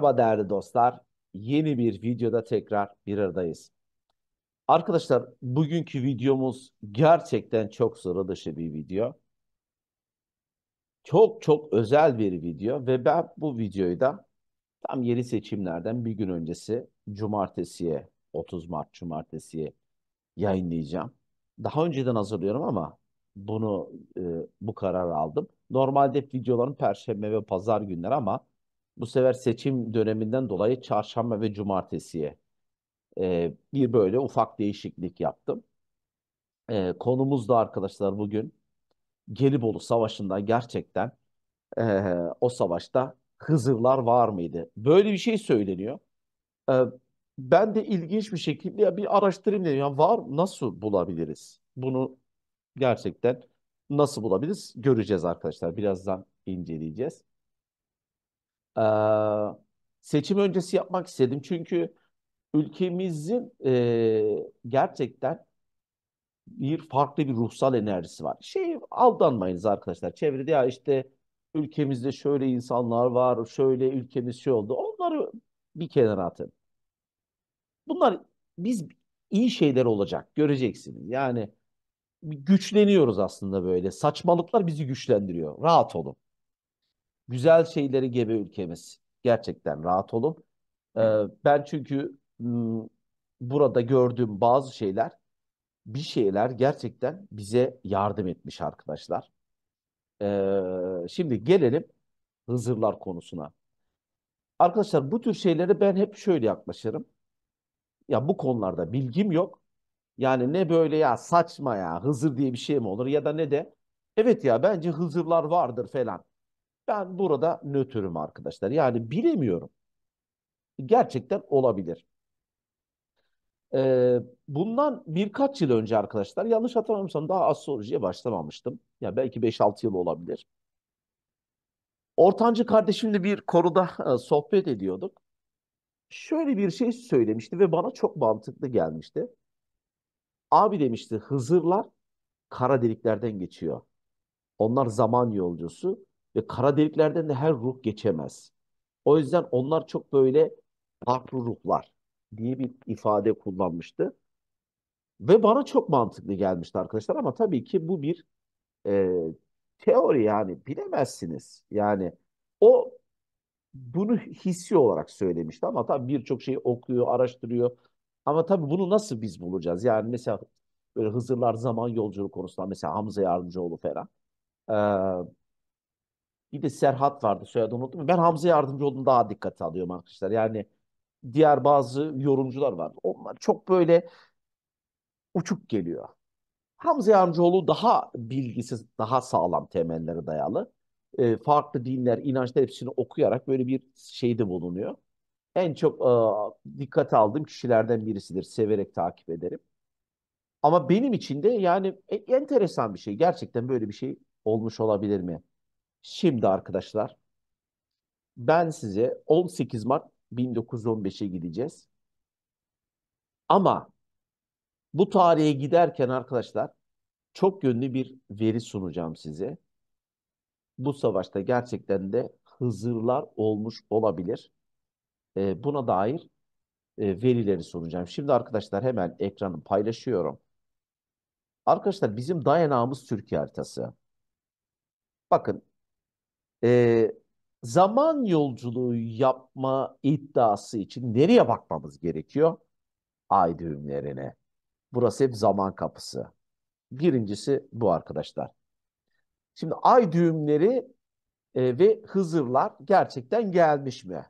Merhaba değerli dostlar. Yeni bir videoda tekrar bir aradayız. Arkadaşlar bugünkü videomuz gerçekten çok sıra dışı bir video. Çok çok özel bir video ve ben bu videoyu da tam yeni seçimlerden bir gün öncesi cumartesiye 30 Mart cumartesiye yayınlayacağım. Daha önceden hazırlıyorum ama bunu e, bu karar aldım. Normalde videoların perşembe ve pazar günleri ama bu sefer seçim döneminden dolayı çarşamba ve cumartesiye e, bir böyle ufak değişiklik yaptım. E, konumuz da arkadaşlar bugün Gelibolu Savaşı'nda gerçekten e, o savaşta Hızırlar var mıydı? Böyle bir şey söyleniyor. E, ben de ilginç bir şekilde bir araştırayım dedim. Yani var nasıl bulabiliriz? Bunu gerçekten nasıl bulabiliriz? Göreceğiz arkadaşlar. Birazdan inceleyeceğiz e, seçim öncesi yapmak istedim. Çünkü ülkemizin e, gerçekten bir farklı bir ruhsal enerjisi var. Şey aldanmayınız arkadaşlar. Çevrede ya işte ülkemizde şöyle insanlar var, şöyle ülkemiz şey oldu. Onları bir kenara atın. Bunlar biz iyi şeyler olacak göreceksiniz. Yani güçleniyoruz aslında böyle. Saçmalıklar bizi güçlendiriyor. Rahat olun güzel şeyleri gebe ülkemiz. Gerçekten rahat olun. Ee, ben çünkü burada gördüğüm bazı şeyler bir şeyler gerçekten bize yardım etmiş arkadaşlar. Ee, şimdi gelelim Hızırlar konusuna. Arkadaşlar bu tür şeylere ben hep şöyle yaklaşırım. Ya bu konularda bilgim yok. Yani ne böyle ya saçma ya Hızır diye bir şey mi olur ya da ne de evet ya bence Hızırlar vardır falan. Ben burada nötrüm arkadaşlar. Yani bilemiyorum. Gerçekten olabilir. Ee, bundan birkaç yıl önce arkadaşlar yanlış hatırlamıyorsam daha astrolojiye başlamamıştım. Ya yani belki 5-6 yıl olabilir. Ortancı kardeşimle bir konuda e, sohbet ediyorduk. Şöyle bir şey söylemişti ve bana çok mantıklı gelmişti. Abi demişti Hızırlar kara deliklerden geçiyor. Onlar zaman yolcusu. Ve kara deliklerden de her ruh geçemez. O yüzden onlar çok böyle farklı ruhlar diye bir ifade kullanmıştı. Ve bana çok mantıklı gelmişti arkadaşlar ama tabii ki bu bir e, teori yani bilemezsiniz. Yani o bunu hissi olarak söylemişti ama tabii birçok şeyi okuyor, araştırıyor. Ama tabii bunu nasıl biz bulacağız? Yani mesela böyle Hızırlar zaman yolculuğu konusunda mesela Hamza Yardımcıoğlu falan. Ee, bir de Serhat vardı soyadı unuttum. Ben Hamza yardımcı olduğum daha dikkate alıyorum arkadaşlar. Yani diğer bazı yorumcular var. Onlar çok böyle uçuk geliyor. Hamza Yardımcıoğlu daha bilgisiz, daha sağlam temellere dayalı. E, farklı dinler, inançlar hepsini okuyarak böyle bir şeyde bulunuyor. En çok e, dikkate aldığım kişilerden birisidir. Severek takip ederim. Ama benim için de yani e, enteresan bir şey. Gerçekten böyle bir şey olmuş olabilir mi? Şimdi arkadaşlar ben size 18 Mart 1915'e gideceğiz. Ama bu tarihe giderken arkadaşlar çok yönlü bir veri sunacağım size. Bu savaşta gerçekten de hızırlar olmuş olabilir. E, buna dair e, verileri sunacağım. Şimdi arkadaşlar hemen ekranı paylaşıyorum. Arkadaşlar bizim dayanağımız Türkiye haritası. Bakın e, zaman yolculuğu yapma iddiası için nereye bakmamız gerekiyor? Ay düğümlerine. Burası hep zaman kapısı. Birincisi bu arkadaşlar. Şimdi ay düğümleri e, ve Hızırlar gerçekten gelmiş mi?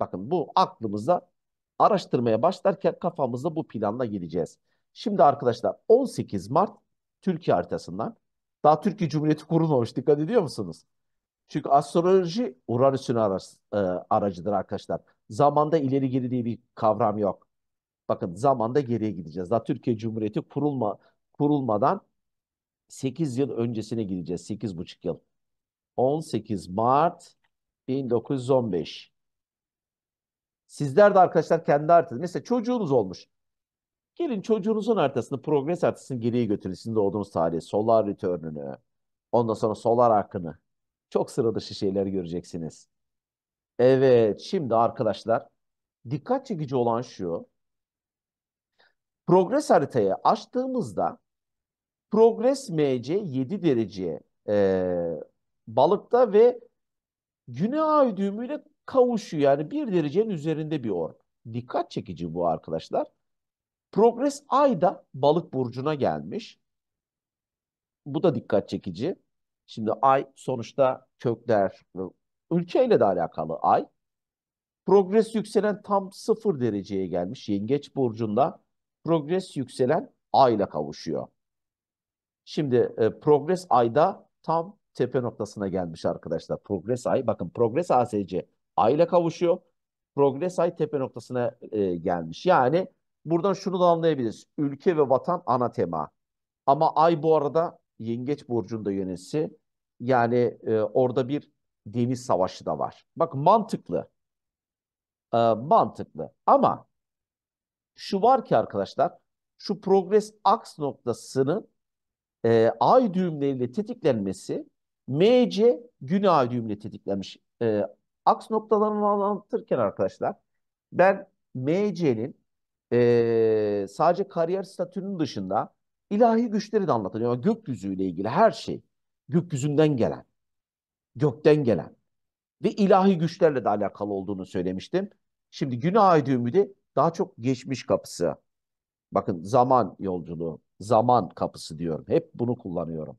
Bakın bu aklımızda araştırmaya başlarken kafamızda bu planla gideceğiz. Şimdi arkadaşlar 18 Mart Türkiye haritasından daha Türkiye Cumhuriyeti kurulmamış dikkat ediyor musunuz? Çünkü astroloji Uranüs'ün e, aracıdır arkadaşlar. Zamanda ileri geri diye bir kavram yok. Bakın zamanda geriye gideceğiz. Daha Türkiye Cumhuriyeti kurulma kurulmadan 8 yıl öncesine gideceğiz. 8,5 yıl. 18 Mart 1915. Sizler de arkadaşlar kendi haritanız. Mesela çocuğunuz olmuş. Gelin çocuğunuzun haritasını, progres haritasını geriye götürün. Sizin doğduğunuz tarihi, solar return'ünü, ondan sonra solar akını. Çok sıra dışı şeyler göreceksiniz. Evet, şimdi arkadaşlar dikkat çekici olan şu. Progres haritaya açtığımızda Progres MC 7 derece e, balıkta ve güney ay düğümüyle kavuşuyor. Yani 1 derecenin üzerinde bir or. Dikkat çekici bu arkadaşlar. Progres ay da balık burcuna gelmiş. Bu da dikkat çekici. Şimdi ay sonuçta kökler ülkeyle de alakalı ay. Progres yükselen tam sıfır dereceye gelmiş yengeç burcunda. Progres yükselen ayla kavuşuyor. Şimdi e, progres ayda tam tepe noktasına gelmiş arkadaşlar. Progres ay bakın progres ASC ayla kavuşuyor. Progres ay tepe noktasına e, gelmiş. Yani buradan şunu da anlayabiliriz. Ülke ve vatan ana tema. Ama ay bu arada yengeç burcunda yönetsi yani e, orada bir deniz savaşı da var. Bak mantıklı. E, mantıklı. Ama şu var ki arkadaşlar şu progres aks noktasının e, ay düğümleriyle tetiklenmesi MC gün ay düğümle tetiklenmiş. E, aks noktalarını anlatırken arkadaşlar ben MC'nin e, sadece kariyer statünün dışında ilahi güçleri de anlatılıyor. Yani gökyüzüyle ilgili her şey. Gökyüzünden gelen. Gökten gelen. Ve ilahi güçlerle de alakalı olduğunu söylemiştim. Şimdi günah ümidi daha çok geçmiş kapısı. Bakın zaman yolculuğu, zaman kapısı diyorum. Hep bunu kullanıyorum.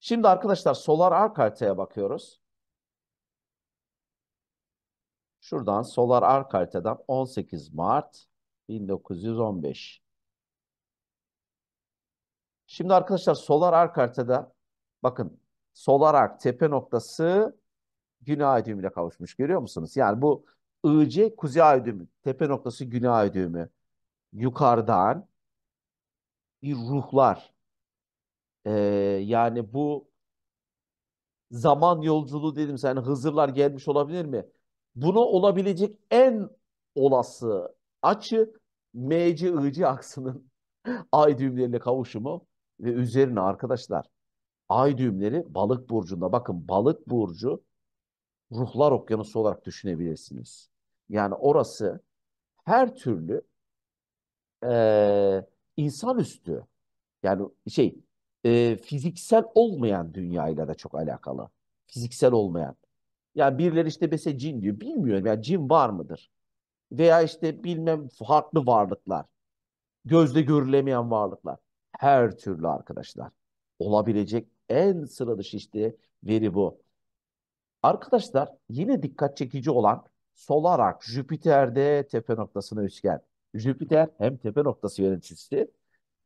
Şimdi arkadaşlar solar arc haritaya bakıyoruz. Şuradan solar arc haritadan 18 Mart 1915. Şimdi arkadaşlar solar arc haritada bakın solar ark tepe noktası güney ay kavuşmuş. Görüyor musunuz? Yani bu IC kuzey ay düğümü. Tepe noktası güney ay düğümü. Yukarıdan bir ruhlar. Ee, yani bu zaman yolculuğu dedim yani Hızırlar gelmiş olabilir mi? Buna olabilecek en olası açı MC-IC aksının ay düğümlerine kavuşumu ve üzerine arkadaşlar ay düğümleri balık burcunda. Bakın balık burcu ruhlar okyanusu olarak düşünebilirsiniz. Yani orası her türlü e, insanüstü yani şey e, fiziksel olmayan dünyayla da çok alakalı. Fiziksel olmayan. Yani birileri işte mesela cin diyor. Bilmiyorum yani cin var mıdır? Veya işte bilmem farklı varlıklar. Gözde görülemeyen varlıklar her türlü arkadaşlar. Olabilecek en sıra dışı işte veri bu. Arkadaşlar yine dikkat çekici olan Solarak Jüpiter'de tepe noktasına üçgen. Jüpiter hem tepe noktası yöneticisi.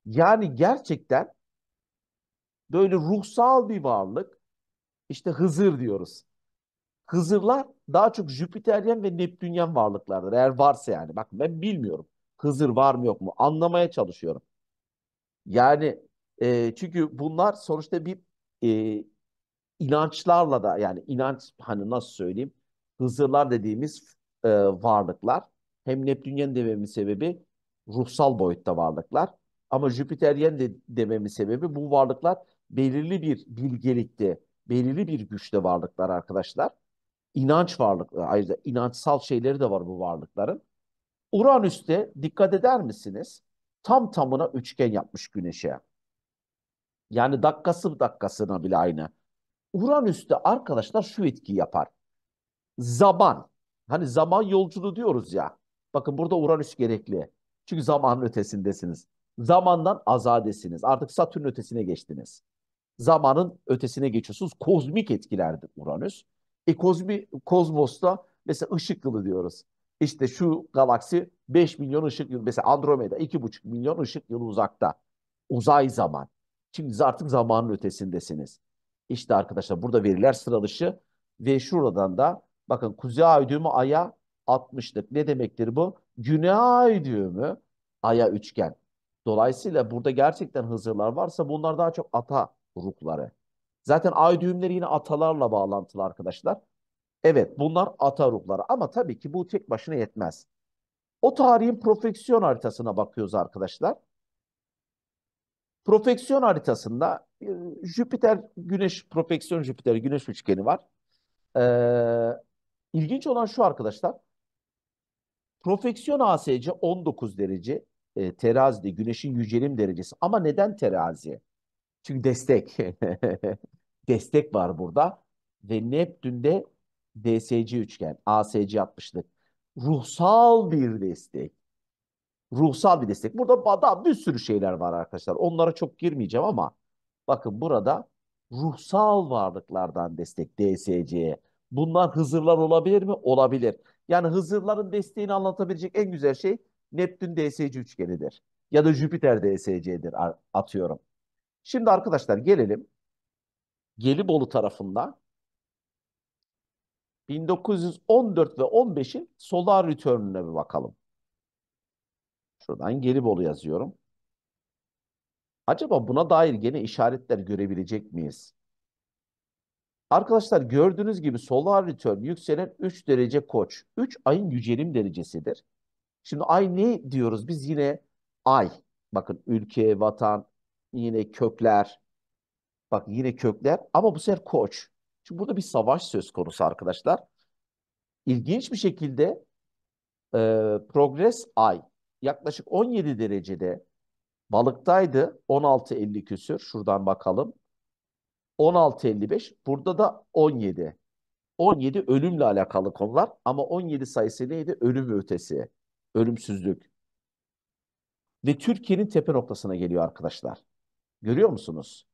Yani gerçekten böyle ruhsal bir varlık. işte Hızır diyoruz. Hızırlar daha çok Jüpiteryen ve Neptünyen varlıklardır. Eğer varsa yani. Bakın ben bilmiyorum. Hızır var mı yok mu? Anlamaya çalışıyorum. Yani e, çünkü bunlar sonuçta bir e, inançlarla da yani inanç hani nasıl söyleyeyim Hızırlar dediğimiz e, varlıklar hem Neptünyen dememin sebebi ruhsal boyutta varlıklar ama Jüpiteryen de dememin sebebi bu varlıklar belirli bir bilgelikte, belirli bir güçte varlıklar arkadaşlar. İnanç varlıkları ayrıca inançsal şeyleri de var bu varlıkların. Uranüs'te dikkat eder misiniz? tam tamına üçgen yapmış güneşe. Yani dakikası dakikasına bile aynı. Uranüs de arkadaşlar şu etki yapar. Zaman. Hani zaman yolculuğu diyoruz ya. Bakın burada Uranüs gerekli. Çünkü zamanın ötesindesiniz. Zamandan azadesiniz. Artık Satürn ötesine geçtiniz. Zamanın ötesine geçiyorsunuz. Kozmik etkilerdir Uranüs. E kozmi, kozmosta mesela ışık yılı diyoruz. İşte şu galaksi 5 milyon ışık yılı. Mesela Andromeda 2,5 milyon ışık yılı uzakta. Uzay zaman. Şimdi siz artık zamanın ötesindesiniz. İşte arkadaşlar burada veriler sıralışı ve şuradan da bakın kuzey ay düğümü aya 60'lık. Ne demektir bu? Güney ay düğümü aya üçgen. Dolayısıyla burada gerçekten Hızırlar varsa bunlar daha çok ata grupları. Zaten ay düğümleri yine atalarla bağlantılı arkadaşlar. Evet bunlar ata ruhları ama tabii ki bu tek başına yetmez. O tarihin profeksiyon haritasına bakıyoruz arkadaşlar. Profeksiyon haritasında e, Jüpiter, Güneş, profeksiyon Jüpiter, Güneş üçgeni var. Ee, ilginç olan şu arkadaşlar. Profeksiyon ASC 19 derece e, terazide, Güneş'in yücelim derecesi. Ama neden terazi? Çünkü destek. destek var burada. Ve Neptün'de DSC üçgen, ASC 60'lık ruhsal bir destek. Ruhsal bir destek. Burada daha bir sürü şeyler var arkadaşlar. Onlara çok girmeyeceğim ama bakın burada ruhsal varlıklardan destek DSC'ye. Bunlar Hızırlar olabilir mi? Olabilir. Yani Hızırların desteğini anlatabilecek en güzel şey Neptün DSC üçgenidir. Ya da Jüpiter DSC'dir atıyorum. Şimdi arkadaşlar gelelim Gelibolu tarafında 1914 ve 15'in solar return'üne bir bakalım. Şuradan Gelibolu yazıyorum. Acaba buna dair gene işaretler görebilecek miyiz? Arkadaşlar gördüğünüz gibi solar return yükselen 3 derece koç. 3 ayın yücelim derecesidir. Şimdi ay ne diyoruz? Biz yine ay. Bakın ülke, vatan, yine kökler. Bak yine kökler ama bu sefer koç. Çünkü burada bir savaş söz konusu arkadaşlar. İlginç bir şekilde e, progres ay yaklaşık 17 derecede balıktaydı. 16.50 küsür. Şuradan bakalım. 16.55. Burada da 17. 17 ölümle alakalı konular ama 17 sayısı neydi? Ölüm ötesi. Ölümsüzlük. Ve Türkiye'nin tepe noktasına geliyor arkadaşlar. Görüyor musunuz?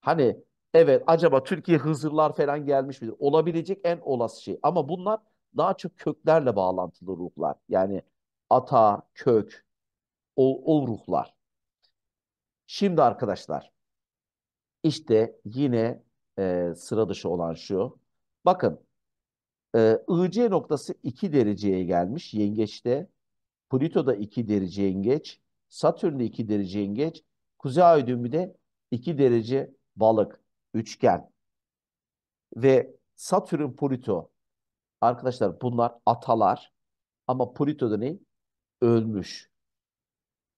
Hani Evet acaba Türkiye Hızırlar falan gelmiş midir? Olabilecek en olası şey. Ama bunlar daha çok köklerle bağlantılı ruhlar. Yani ata, kök, o, o ruhlar. Şimdi arkadaşlar işte yine e, sıra dışı olan şu. Bakın e, IC noktası 2 dereceye gelmiş yengeçte. Plüto'da 2 derece yengeç. Satürn'de 2 derece yengeç. Kuzey Ay düğümü de 2 derece balık üçgen ve Satürn Plüto arkadaşlar bunlar atalar ama Plüto da ne? Ölmüş.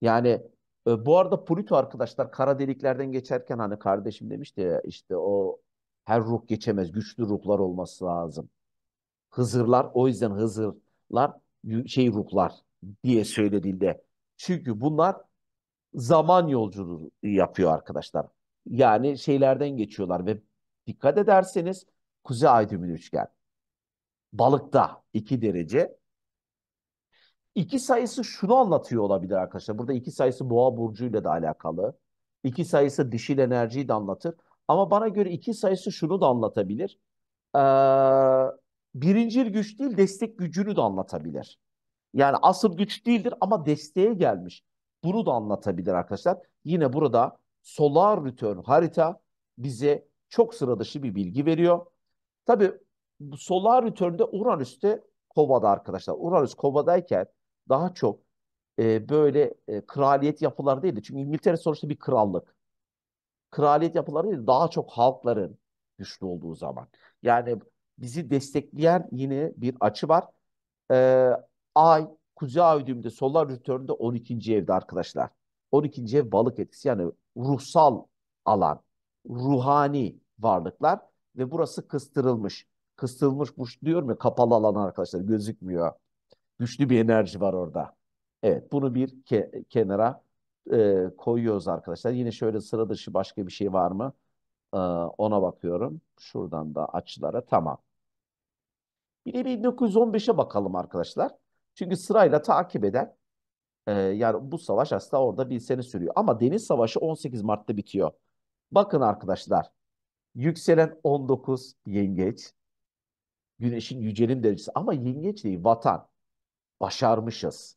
Yani e, bu arada Plüto arkadaşlar kara deliklerden geçerken hani kardeşim demişti ya, işte o her ruh geçemez. Güçlü ruhlar olması lazım. Hızırlar o yüzden Hızırlar şey ruhlar diye söylediğinde. Çünkü bunlar zaman yolculuğu yapıyor arkadaşlar. Yani şeylerden geçiyorlar ve dikkat ederseniz kuzey ay düğümlü üçgen. Balıkta 2 derece. İki sayısı şunu anlatıyor olabilir arkadaşlar. Burada iki sayısı boğa burcuyla da alakalı. İki sayısı dişil enerjiyi de anlatır. Ama bana göre iki sayısı şunu da anlatabilir. Ee, birincil güç değil destek gücünü de anlatabilir. Yani asıl güç değildir ama desteğe gelmiş. Bunu da anlatabilir arkadaşlar. Yine burada solar return harita bize çok sıra dışı bir bilgi veriyor. Tabi solar return'de Uranüs'te kovada arkadaşlar. Uranüs kovadayken daha çok e, böyle e, kraliyet yapılar değildi. Çünkü İngiltere sonuçta bir krallık. Kraliyet yapıları değil, daha çok halkların güçlü olduğu zaman. Yani bizi destekleyen yine bir açı var. E, ay, kuzey ay düğümde, solar return'de 12. evde arkadaşlar. 12. ev balık etkisi yani ruhsal alan, ruhani varlıklar ve burası kıstırılmış. Kıstırılmış diyor mu kapalı alan arkadaşlar gözükmüyor. Güçlü bir enerji var orada. Evet bunu bir ke kenara e, koyuyoruz arkadaşlar. Yine şöyle sıra dışı başka bir şey var mı? E, ona bakıyorum. Şuradan da açılara tamam. Bir de 1915'e bakalım arkadaşlar. Çünkü sırayla takip eder. Ee, yani bu savaş aslında orada bir sene sürüyor. Ama Deniz Savaşı 18 Mart'ta bitiyor. Bakın arkadaşlar. Yükselen 19 yengeç. Güneşin yücelim derecesi. Ama yengeç değil vatan. Başarmışız.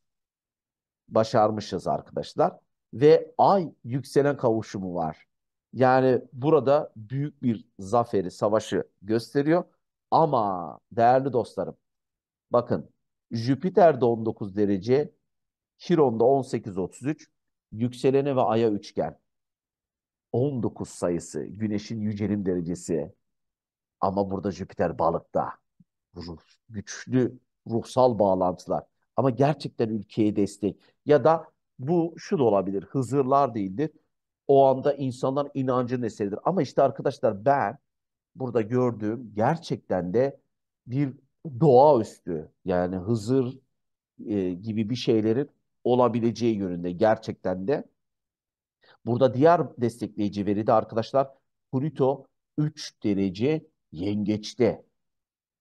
Başarmışız arkadaşlar. Ve ay yükselen kavuşumu var. Yani burada büyük bir zaferi, savaşı gösteriyor. Ama değerli dostlarım bakın Jüpiter de 19 derece, Chiron'da 18.33 yükselene ve aya üçgen. 19 sayısı güneşin yücelim derecesi. Ama burada Jüpiter balıkta. Ruh, güçlü ruhsal bağlantılar. Ama gerçekten ülkeye destek. Ya da bu şu da olabilir. Hızırlar değildir. O anda insanların inancının eseridir. Ama işte arkadaşlar ben burada gördüğüm gerçekten de bir doğaüstü yani Hızır e, gibi bir şeylerin olabileceği yönünde gerçekten de. Burada diğer destekleyici veri de arkadaşlar Pluto 3 derece yengeçte.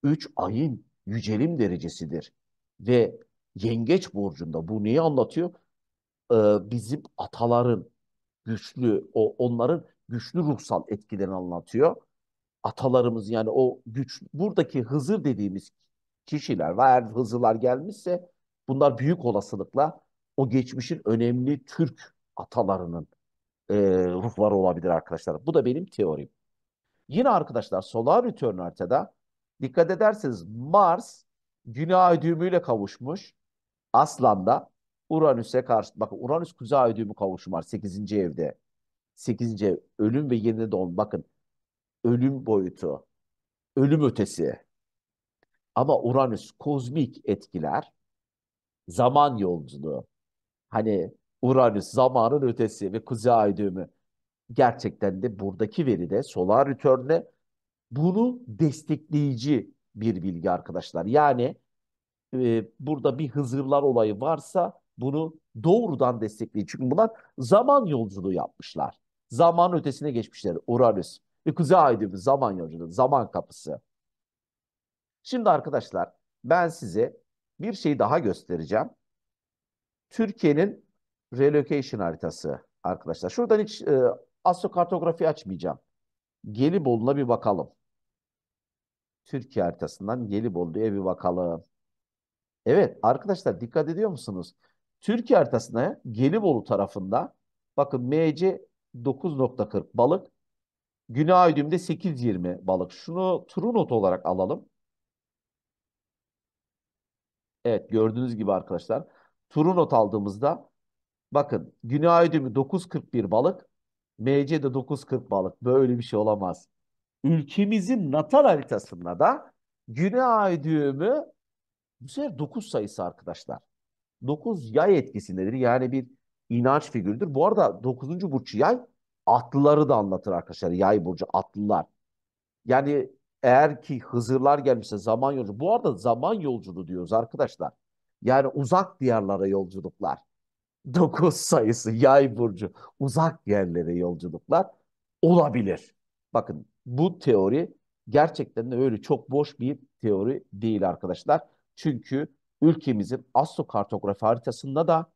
3 ayın yücelim derecesidir. Ve yengeç burcunda bu neyi anlatıyor? Ee, bizim ataların güçlü, o onların güçlü ruhsal etkilerini anlatıyor. Atalarımız yani o güç, buradaki Hızır dediğimiz kişiler eğer Hızırlar gelmişse bunlar büyük olasılıkla o geçmişin önemli Türk atalarının e, ruhları olabilir arkadaşlar. Bu da benim teorim. Yine arkadaşlar solar return haritada dikkat ederseniz Mars günah düğümüyle kavuşmuş. Aslan'da Uranüs'e karşı bakın Uranüs kuzey düğümü kavuşmuş. var 8. evde. 8. ev ölüm ve yeniden doğum bakın ölüm boyutu ölüm ötesi. Ama Uranüs kozmik etkiler zaman yolculuğu hani Uranüs zamanın ötesi ve Kuzey Ay düğümü gerçekten de buradaki veride solar return'de bunu destekleyici bir bilgi arkadaşlar. Yani e, burada bir Hızırlar olayı varsa bunu doğrudan destekleyin. Çünkü bunlar zaman yolculuğu yapmışlar. Zaman ötesine geçmişler Uranüs ve Kuzey Ay düğümü zaman yolculuğu, zaman kapısı. Şimdi arkadaşlar ben size bir şey daha göstereceğim. Türkiye'nin relocation haritası arkadaşlar. Şuradan hiç e, astrokartografi açmayacağım. Gelibolu'na bir bakalım. Türkiye haritasından Gelibolu'ya bir bakalım. Evet arkadaşlar dikkat ediyor musunuz? Türkiye haritasına Gelibolu tarafında bakın MC 9.40 balık. Güney Güneydoğu'da 8.20 balık. Şunu true not olarak alalım. Evet gördüğünüz gibi arkadaşlar turu not aldığımızda bakın Güney Ödümü 9.41 balık, MC de 9.40 balık. Böyle bir şey olamaz. Ülkemizin natal haritasında da Güney Ödümü bu sefer 9 sayısı arkadaşlar. 9 yay etkisindedir. Yani bir inanç figürüdür. Bu arada 9. burç yay atlıları da anlatır arkadaşlar. Yay burcu atlılar. Yani eğer ki Hızırlar gelmişse zaman yolcu. Bu arada zaman yolculuğu diyoruz arkadaşlar. Yani uzak diyarlara yolculuklar. dokuz sayısı yay burcu uzak yerlere yolculuklar olabilir. Bakın bu teori gerçekten de öyle çok boş bir teori değil arkadaşlar. Çünkü ülkemizin astrokartografi haritasında da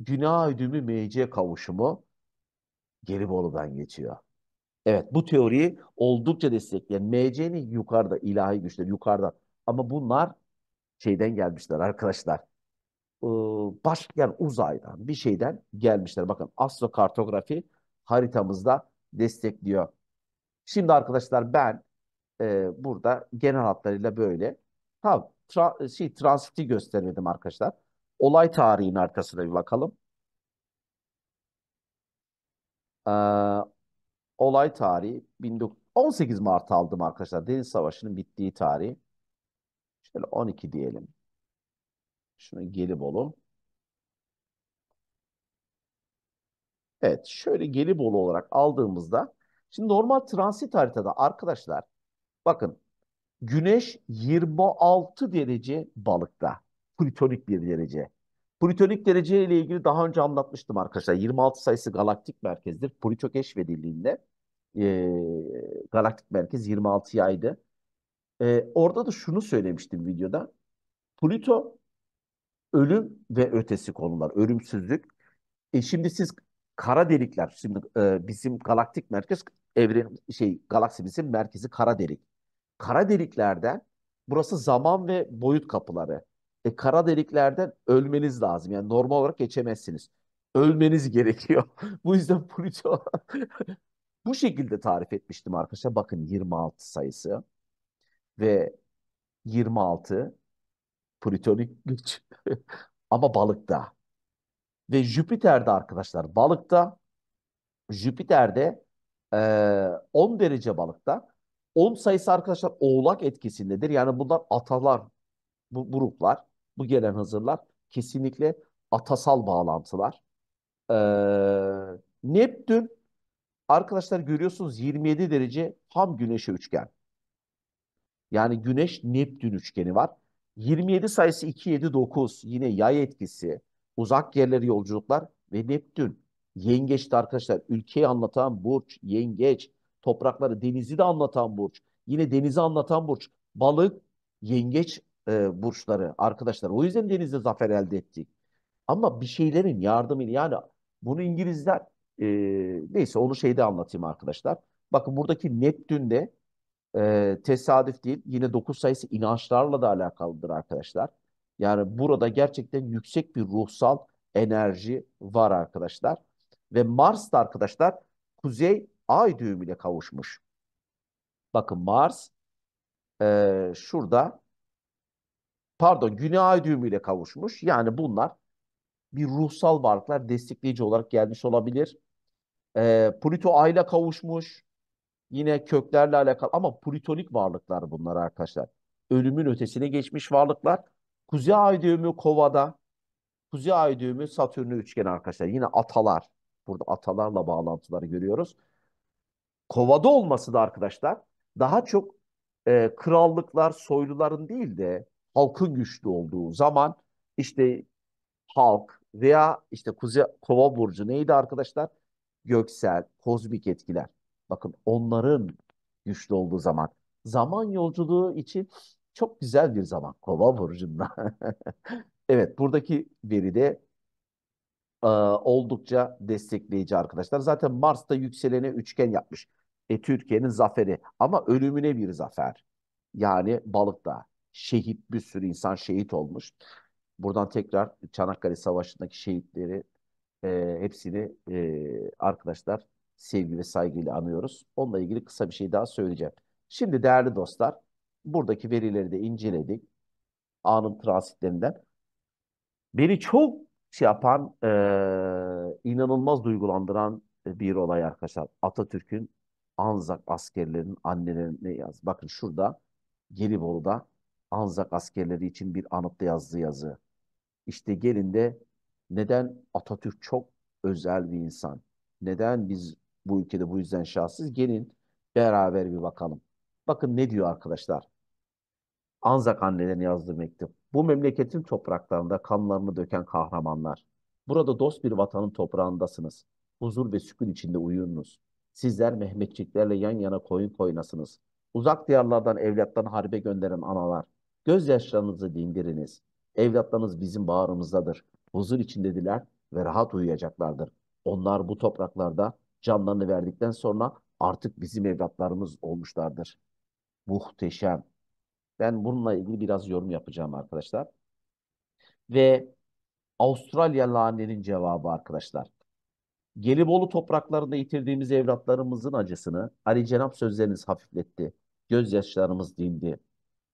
Günah Ödümü MC kavuşumu Gelibolu'dan geçiyor. Evet bu teoriyi oldukça destekleyen MC'nin yukarıda ilahi güçler yukarıda ama bunlar şeyden gelmişler arkadaşlar. Ee, baş, yani uzaydan bir şeyden gelmişler. Bakın astrokartografi haritamızda destekliyor. Şimdi arkadaşlar ben e, burada genel hatlarıyla böyle tam tra şey, transiti göstermedim arkadaşlar. Olay tarihinin arkasına bir bakalım. Ee, olay tarihi 18 Mart aldım arkadaşlar. Deniz Savaşı'nın bittiği tarih. Şöyle 12 diyelim. Şunu Gelibolu. Evet şöyle Gelibolu olarak aldığımızda şimdi normal transit haritada arkadaşlar bakın güneş 26 derece balıkta. Plütonik bir derece. Plütonik derece ile ilgili daha önce anlatmıştım arkadaşlar. 26 sayısı galaktik merkezdir. Plüto keşfedildiğinde e, galaktik merkez 26 yaydı. Ee, orada da şunu söylemiştim videoda. Pluto ölüm ve ötesi konular, ölümsüzlük. E şimdi siz kara delikler, şimdi e, bizim galaktik merkez evren şey galaksimizin merkezi kara delik. Kara deliklerden burası zaman ve boyut kapıları. E, kara deliklerden ölmeniz lazım. Yani normal olarak geçemezsiniz. Ölmeniz gerekiyor. Bu yüzden Pluto bu şekilde tarif etmiştim arkadaşlar. Bakın 26 sayısı ve 26 plütonik güç ama balıkta. Ve Jüpiter'de arkadaşlar balıkta Jüpiter'de e, 10 derece balıkta 10 sayısı arkadaşlar oğlak etkisindedir. Yani bunlar atalar, bu gruplar, bu gelen hazırlar kesinlikle atasal bağlantılar. Ee, Neptün arkadaşlar görüyorsunuz 27 derece ham güneşe üçgen. Yani Güneş Neptün üçgeni var. 27 sayısı 279 yine yay etkisi, uzak yerlere yolculuklar ve Neptün. Yengeç arkadaşlar ülkeyi anlatan burç, yengeç, toprakları, denizi de anlatan burç. Yine denizi anlatan burç, balık, yengeç e, burçları arkadaşlar. O yüzden denizde zafer elde ettik. Ama bir şeylerin yardımıyla yani bunu İngilizler e, neyse onu şeyde anlatayım arkadaşlar. Bakın buradaki Neptün de e, tesadüf değil. Yine 9 sayısı inançlarla da alakalıdır arkadaşlar. Yani burada gerçekten yüksek bir ruhsal enerji var arkadaşlar. Ve Mars da arkadaşlar Kuzey Ay düğümüyle kavuşmuş. Bakın Mars e, şurada pardon Güney Ay düğümüyle kavuşmuş. Yani bunlar bir ruhsal varlıklar destekleyici olarak gelmiş olabilir. E, Plüto Ay'la kavuşmuş. Yine köklerle alakalı ama plutonik varlıklar bunlar arkadaşlar. Ölümün ötesine geçmiş varlıklar. Kuzey ay düğümü kovada. Kuzey ay düğümü satürnü üçgeni arkadaşlar. Yine atalar. Burada atalarla bağlantıları görüyoruz. Kovada olması da arkadaşlar daha çok e, krallıklar soyluların değil de halkın güçlü olduğu zaman işte halk veya işte Kuzey Kova burcu neydi arkadaşlar? Göksel, kozmik etkiler. Bakın onların güçlü olduğu zaman. Zaman yolculuğu için çok güzel bir zaman. Kova burcunda. evet buradaki veri de e, oldukça destekleyici arkadaşlar. Zaten Mars'ta yükselene üçgen yapmış. E, Türkiye'nin zaferi ama ölümüne bir zafer. Yani balıkta şehit bir sürü insan şehit olmuş. Buradan tekrar Çanakkale Savaşı'ndaki şehitleri e, hepsini e, arkadaşlar sevgi ve saygıyla anıyoruz. Onunla ilgili kısa bir şey daha söyleyeceğim. Şimdi değerli dostlar, buradaki verileri de inceledik. Anın transitlerinden. Beni çok şey yapan, e, inanılmaz duygulandıran bir olay arkadaşlar. Atatürk'ün Anzak askerlerinin annelerine yaz. Bakın şurada Gelibolu'da Anzak askerleri için bir anıtta yazdığı yazı. İşte gelin de neden Atatürk çok özel bir insan? Neden biz bu ülkede bu yüzden şahsız. Gelin beraber bir bakalım. Bakın ne diyor arkadaşlar. Anzak annelerine yazdığı mektup. Bu memleketin topraklarında kanlarını döken kahramanlar. Burada dost bir vatanın toprağındasınız. Huzur ve sükun içinde uyuyunuz. Sizler Mehmetçiklerle yan yana koyun koyunasınız. Uzak diyarlardan evlattan harbe gönderen analar. Gözyaşlarınızı dindiriniz. Evlatlarınız bizim bağrımızdadır. Huzur içindedirler ve rahat uyuyacaklardır. Onlar bu topraklarda canlarını verdikten sonra artık bizim evlatlarımız olmuşlardır. Muhteşem. Ben bununla ilgili biraz yorum yapacağım arkadaşlar. Ve Avustralyalı annenin cevabı arkadaşlar. Gelibolu topraklarında yitirdiğimiz evlatlarımızın acısını Ali Cenap sözleriniz hafifletti. Gözyaşlarımız dindi.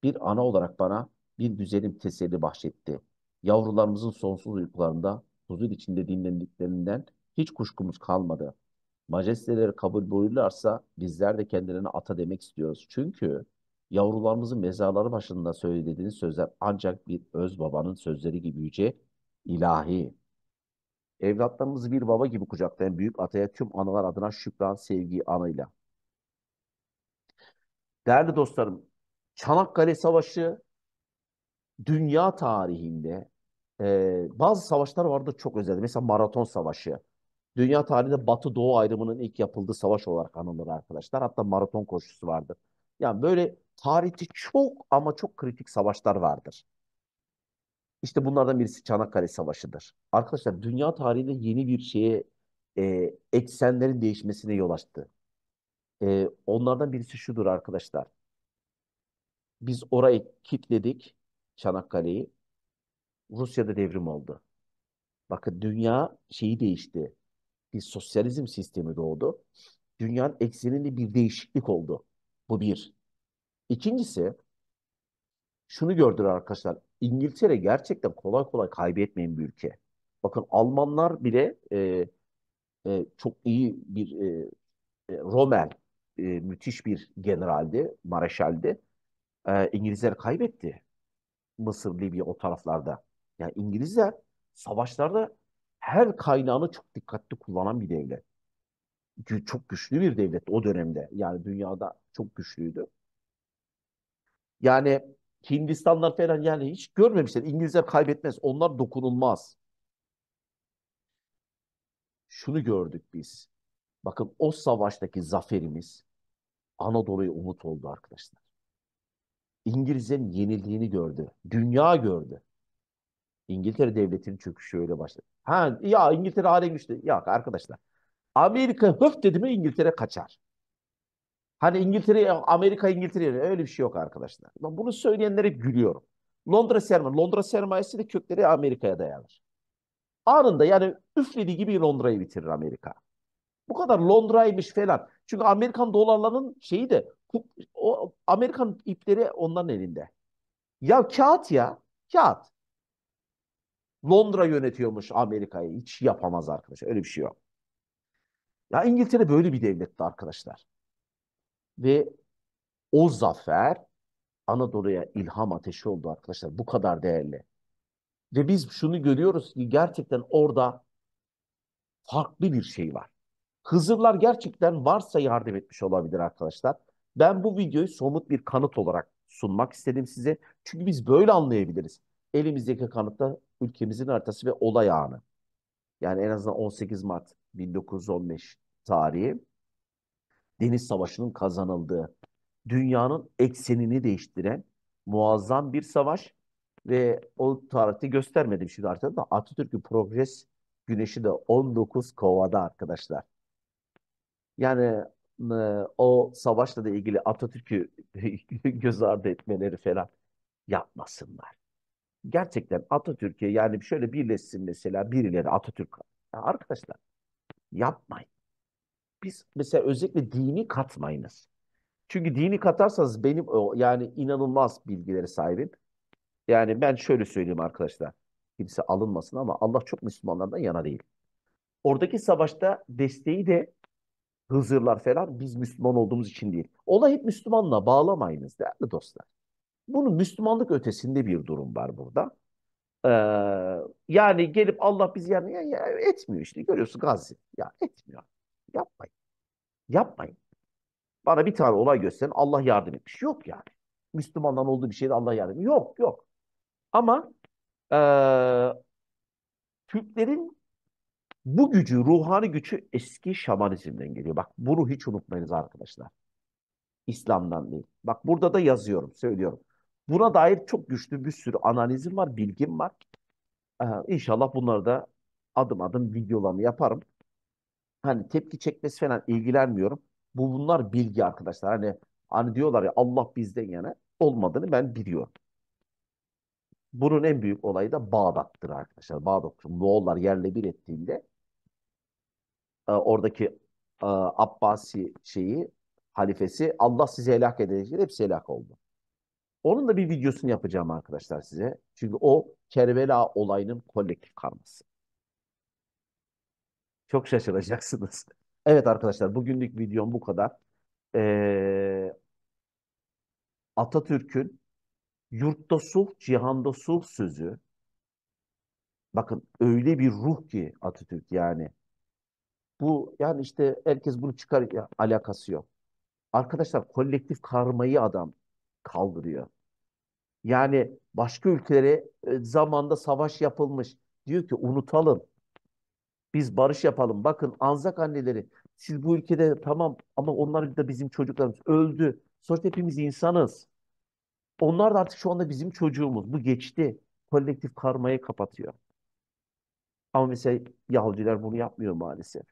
Bir ana olarak bana bir güzelim teselli bahşetti. Yavrularımızın sonsuz uykularında huzur içinde dinlendiklerinden hiç kuşkumuz kalmadı majesteleri kabul buyurlarsa bizler de kendilerine ata demek istiyoruz. Çünkü yavrularımızın mezarları başında söylediğiniz sözler ancak bir öz babanın sözleri gibi yüce ilahi. Evlatlarımızı bir baba gibi kucaklayan büyük ataya tüm anılar adına şükran, sevgi anıyla. Değerli dostlarım, Çanakkale Savaşı dünya tarihinde e, bazı savaşlar vardı çok özel. Mesela Maraton Savaşı, Dünya tarihinde Batı-Doğu ayrımının ilk yapıldığı savaş olarak anılır arkadaşlar. Hatta maraton koşusu vardır. Yani böyle tarihte çok ama çok kritik savaşlar vardır. İşte bunlardan birisi Çanakkale Savaşı'dır. Arkadaşlar dünya tarihinde yeni bir şeye e, eksenlerin değişmesine yol açtı. E, onlardan birisi şudur arkadaşlar. Biz orayı kitledik Çanakkale'yi. Rusya'da devrim oldu. Bakın dünya şeyi değişti bir sosyalizm sistemi doğdu. Dünyanın ekseninde bir değişiklik oldu. Bu bir. İkincisi şunu gördüler arkadaşlar. İngiltere gerçekten kolay kolay kaybetmeyen bir ülke. Bakın Almanlar bile e, e, çok iyi bir e, e Rommel e, müthiş bir generaldi, mareşaldi. E, İngilizler kaybetti. Mısır, Libya o taraflarda. Yani İngilizler savaşlarda her kaynağını çok dikkatli kullanan bir devlet. Çok güçlü bir devlet o dönemde. Yani dünyada çok güçlüydü. Yani Hindistanlar falan yani hiç görmemişler. İngilizler kaybetmez. Onlar dokunulmaz. Şunu gördük biz. Bakın o savaştaki zaferimiz Anadolu'ya umut oldu arkadaşlar. İngilizlerin yenildiğini gördü. Dünya gördü. İngiltere Devleti'nin çöküşü öyle başladı. Ha ya İngiltere halen güçlü. Ya arkadaşlar Amerika höf dedi mi İngiltere kaçar. Hani İngiltere, Amerika İngiltere öyle bir şey yok arkadaşlar. Ben bunu söyleyenlere gülüyorum. Londra sermaye, Londra sermayesi de kökleri Amerika'ya dayanır. Anında yani üflediği gibi Londra'yı bitirir Amerika. Bu kadar Londra'ymış falan. Çünkü Amerikan dolarlarının şeyi de o Amerikan ipleri onların elinde. Ya kağıt ya. Kağıt. Londra yönetiyormuş Amerika'yı. Hiç yapamaz arkadaşlar. Öyle bir şey yok. Ya İngiltere böyle bir devletti arkadaşlar. Ve o zafer Anadolu'ya ilham ateşi oldu arkadaşlar. Bu kadar değerli. Ve biz şunu görüyoruz ki gerçekten orada farklı bir şey var. Hızırlar gerçekten varsa yardım etmiş olabilir arkadaşlar. Ben bu videoyu somut bir kanıt olarak sunmak istedim size. Çünkü biz böyle anlayabiliriz. Elimizdeki kanıtta ülkemizin haritası ve olay anı. Yani en azından 18 Mart 1915 tarihi Deniz Savaşı'nın kazanıldığı, dünyanın eksenini değiştiren muazzam bir savaş ve o tarihte göstermedim şimdi artık da Atatürk'ün progres güneşi de 19 kovada arkadaşlar. Yani e, o savaşla da ilgili Atatürk'ü göz ardı etmeleri falan yapmasınlar gerçekten Atatürk'e yani şöyle birleşsin mesela birileri Atatürk. Ya arkadaşlar yapmayın. Biz mesela özellikle dini katmayınız. Çünkü dini katarsanız benim o yani inanılmaz bilgilere sahibim. Yani ben şöyle söyleyeyim arkadaşlar. Kimse alınmasın ama Allah çok Müslümanlardan yana değil. Oradaki savaşta desteği de Hızırlar falan biz Müslüman olduğumuz için değil. Olay hep Müslümanla bağlamayınız değerli dostlar. Bunun Müslümanlık ötesinde bir durum var burada. Ee, yani gelip Allah bizi yani ya, ya etmiyor işte görüyorsun Gazze. Ya etmiyor. Yapmayın. Yapmayın. Bana bir tane olay gösterin Allah yardım etmiş. Yok yani. Müslümandan olduğu bir şeyde Allah yardım Yok yok. Ama e, Türklerin bu gücü, ruhani gücü eski şamanizmden geliyor. Bak bunu hiç unutmayınız arkadaşlar. İslam'dan değil. Bak burada da yazıyorum, söylüyorum. Buna dair çok güçlü bir sürü analizim var, bilgim var. Ee, inşallah bunları da adım adım videolarını yaparım. Hani tepki çekmesi falan ilgilenmiyorum. Bu bunlar bilgi arkadaşlar. Hani hani diyorlar ya Allah bizden yana olmadığını ben biliyorum. Bunun en büyük olayı da Bağdat'tır arkadaşlar. Bağdat, Moğollar yerle bir ettiğinde e, oradaki e, Abbasi şeyi halifesi Allah sizi helak edecek hepsi helak oldu. Onun da bir videosunu yapacağım arkadaşlar size. Çünkü o Kerbela olayının kolektif karması. Çok şaşıracaksınız. Evet arkadaşlar bugünlük videom bu kadar. Ee, Atatürk'ün yurtta sulh, cihanda sulh sözü. Bakın öyle bir ruh ki Atatürk yani. Bu yani işte herkes bunu çıkar ya, alakası yok. Arkadaşlar kolektif karmayı adam kaldırıyor. Yani başka ülkelere e, zamanda savaş yapılmış. Diyor ki unutalım. Biz barış yapalım. Bakın Anzak anneleri siz bu ülkede tamam ama onlar da bizim çocuklarımız öldü. Sonuçta hepimiz insanız. Onlar da artık şu anda bizim çocuğumuz. Bu geçti. Kolektif karmayı kapatıyor. Ama mesela Yahudiler bunu yapmıyor maalesef.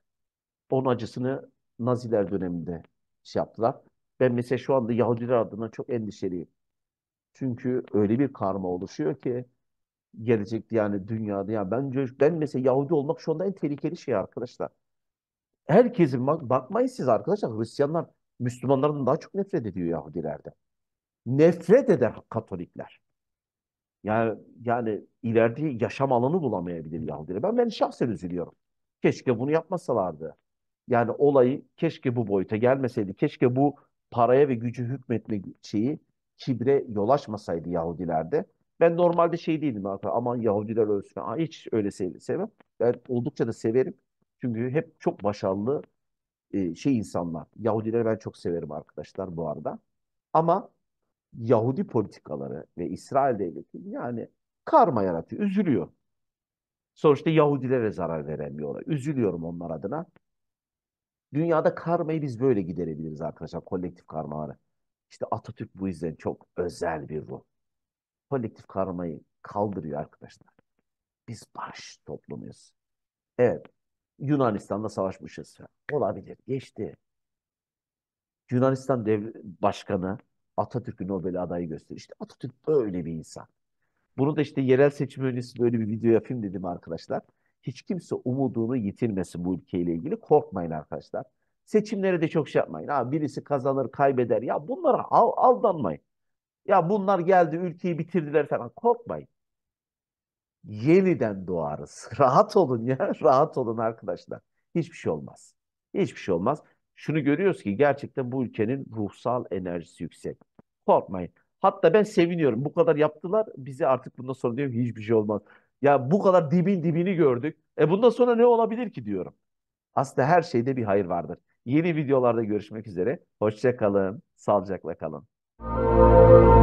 Onun acısını Naziler döneminde şey yaptılar. Ben mesela şu anda Yahudiler adına çok endişeliyim. Çünkü öyle bir karma oluşuyor ki gelecekti yani dünyada. Yani ben, ben mesela Yahudi olmak şu anda en tehlikeli şey arkadaşlar. Herkesin bak, bakmayın siz arkadaşlar Hristiyanlar Müslümanlardan daha çok nefret ediyor Yahudilerde. Nefret eder Katolikler. Yani yani ileride yaşam alanı bulamayabilir Yahudiler. Ben ben şahsen üzülüyorum. Keşke bunu yapmasalardı. Yani olayı keşke bu boyuta gelmeseydi. Keşke bu paraya ve gücü hükmetme şeyi kibre yol açmasaydı Yahudilerde. Ben normalde şey değilim artık aman Yahudiler ölsün. Aa, hiç öyle sevmem. Ben oldukça da severim. Çünkü hep çok başarılı e, şey insanlar. Yahudileri ben çok severim arkadaşlar bu arada. Ama Yahudi politikaları ve İsrail devleti yani karma yaratıyor, üzülüyor. Sonuçta Yahudilere zarar veremiyorlar. Üzülüyorum onlar adına. Dünyada karmayı biz böyle giderebiliriz arkadaşlar. Kolektif karmaları. İşte Atatürk bu yüzden çok özel bir ruh. Kolektif karmayı kaldırıyor arkadaşlar. Biz baş toplumuyuz. Evet. Yunanistan'da savaşmışız. Olabilir. Geçti. Yunanistan dev başkanı Atatürk'ü Nobel adayı gösteriyor. İşte Atatürk böyle bir insan. Bunu da işte yerel seçim öncesi böyle bir video yapayım dedim arkadaşlar hiç kimse umudunu yitirmesin bu ülkeyle ilgili. Korkmayın arkadaşlar. Seçimlere de çok şey yapmayın. Abi birisi kazanır, kaybeder. Ya bunlara al aldanmayın. Ya bunlar geldi, ülkeyi bitirdiler falan. Korkmayın. Yeniden doğarız. Rahat olun ya. Rahat olun arkadaşlar. Hiçbir şey olmaz. Hiçbir şey olmaz. Şunu görüyoruz ki gerçekten bu ülkenin ruhsal enerjisi yüksek. Korkmayın. Hatta ben seviniyorum. Bu kadar yaptılar. Bize artık bundan sonra diyorum hiçbir şey olmaz. Ya bu kadar dibin dibini gördük. E bundan sonra ne olabilir ki diyorum. Aslında her şeyde bir hayır vardır. Yeni videolarda görüşmek üzere. Hoşçakalın. sağlıcakla kalın.